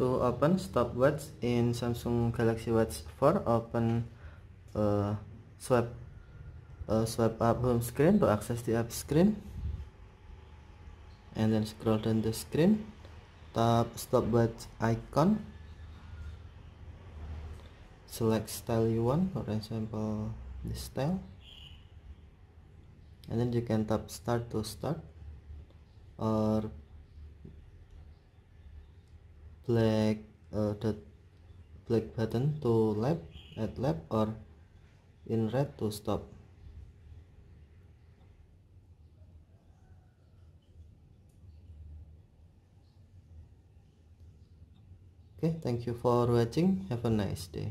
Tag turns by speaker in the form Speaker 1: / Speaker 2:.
Speaker 1: to open stopwatch in Samsung Galaxy Watch 4 open uh, eh, swipe uh, swipe up home screen to access the app screen and then scroll down the screen tap stopwatch icon select style you want for example this style and then you can tap start to start or black uh, the black button to left at left or in red to stop okay thank you for watching have a nice day